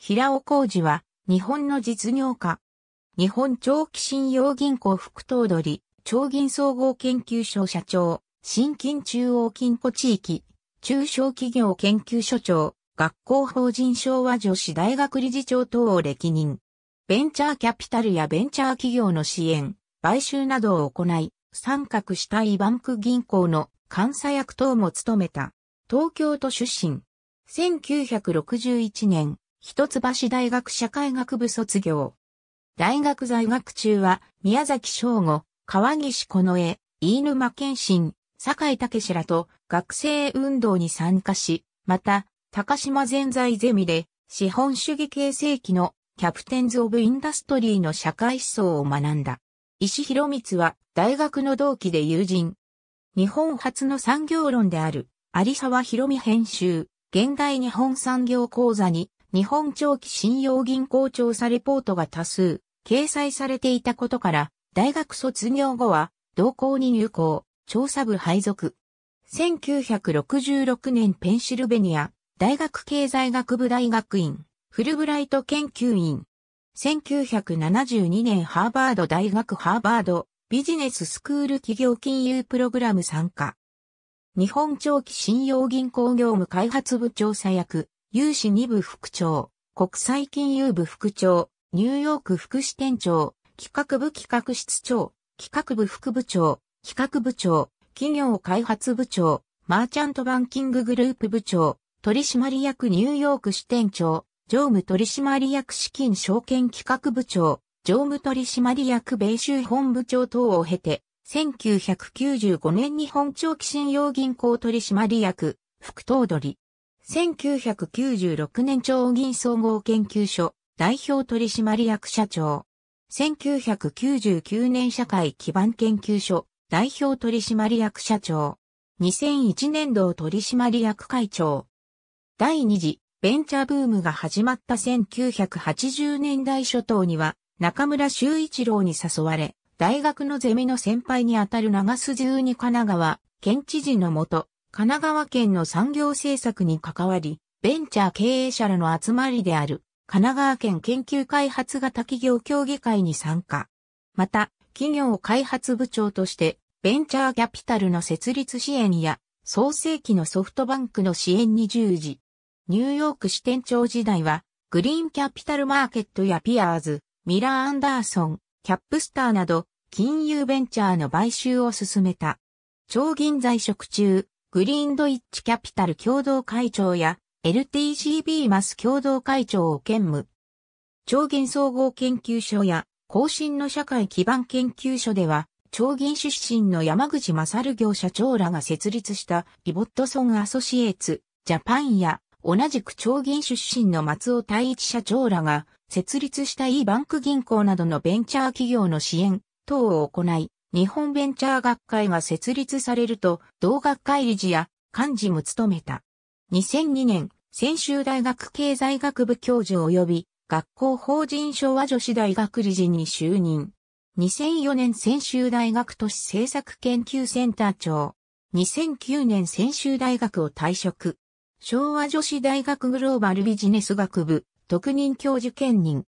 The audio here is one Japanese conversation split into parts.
平尾浩二は、日本の実業家。日本長期信用銀行副頭取、長銀総合研究所社長、新金中央金庫地域、中小企業研究所長、学校法人昭和女子大学理事長等を歴任。ベンチャーキャピタルやベンチャー企業の支援、買収などを行い、参画したイバンク銀行の監査役等も務めた。東京都出身。1961年、一橋大学社会学部卒業。大学在学中は、宮崎翔吾、川岸この衛、飯沼健信、坂井武らと学生運動に参加し、また、高島全財ゼミで、資本主義形成期のキャプテンズ・オブ・インダストリーの社会思想を学んだ。石博光は大学の同期で友人。日本初の産業論である有沢博美編集、現代日本産業講座に日本長期信用銀行調査レポートが多数掲載されていたことから、大学卒業後は、同校に入校、調査部配属。1966年ペンシルベニア、大学経済学部大学院、フルブライト研究員。1972年ハーバード大学ハーバードビジネススクール企業金融プログラム参加。日本長期信用銀行業務開発部調査役、有志2部副長、国際金融部副長、ニューヨーク副支店長、企画部企画室長、企画部副部長、企画部長、企業開発部長、マーチャントバンキンググループ部長、取締役ニューヨーク支店長、常務取締役資金証券企画部長、常務取締役米州本部長等を経て、1995年日本長期信用銀行取締役、副頭取。1996年長銀総合研究所代表取締役社長。1999年社会基盤研究所代表取締役社長。2001年度取締役会長。第二次ベンチャーブームが始まった1980年代初頭には中村修一郎に誘われ、大学のゼミの先輩にあたる長須十二神奈川県知事のもと、神奈川県の産業政策に関わり、ベンチャー経営者らの集まりである、神奈川県研究開発型企業協議会に参加。また、企業開発部長として、ベンチャーキャピタルの設立支援や、創世期のソフトバンクの支援に従事。ニューヨーク支店長時代は、グリーンキャピタルマーケットやピアーズ、ミラー・アンダーソン、キャップスターなど、金融ベンチャーの買収を進めた。超銀在職中、グリーンドイッチキャピタル共同会長や LTCB マス共同会長を兼務。超銀総合研究所や後進の社会基盤研究所では、超銀出身の山口勝業社長らが設立したリボットソンアソシエーツ、ジャパンや同じく超銀出身の松尾太一社長らが設立した e バンク銀行などのベンチャー企業の支援等を行い、日本ベンチャー学会が設立されると、同学会理事や幹事も務めた。2002年、専修大学経済学部教授及び、学校法人昭和女子大学理事に就任。2004年専修大学都市政策研究センター長。2009年専修大学を退職。昭和女子大学グローバルビジネス学部、特任教授兼任。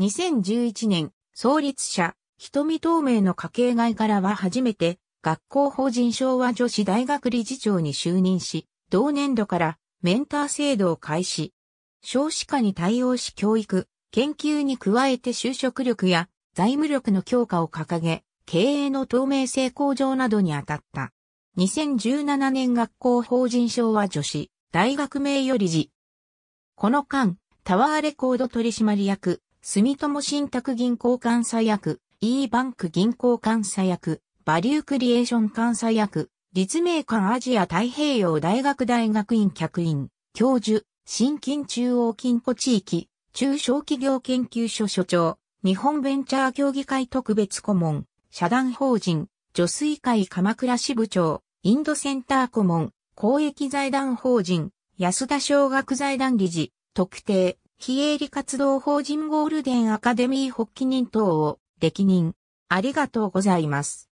2011年、創立者、瞳透明の家系外からは初めて、学校法人昭和女子大学理事長に就任し、同年度からメンター制度を開始。少子化に対応し教育、研究に加えて就職力や財務力の強化を掲げ、経営の透明性向上などに当たった。2017年学校法人昭和女子大学名誉理事。この間、タワーレコード取締役、住友信託銀行監査役、E バンク銀行監査役、バリュークリエーション監査役、立命館アジア太平洋大学大学院客員、教授、新金中央金庫地域、中小企業研究所所長、日本ベンチャー協議会特別顧問、社団法人、助水会鎌倉支部長、インドセンター顧問、公益財団法人、安田小学財団理事、特定、非営利活動法人ゴールデンアカデミー発起人等を歴任。ありがとうございます。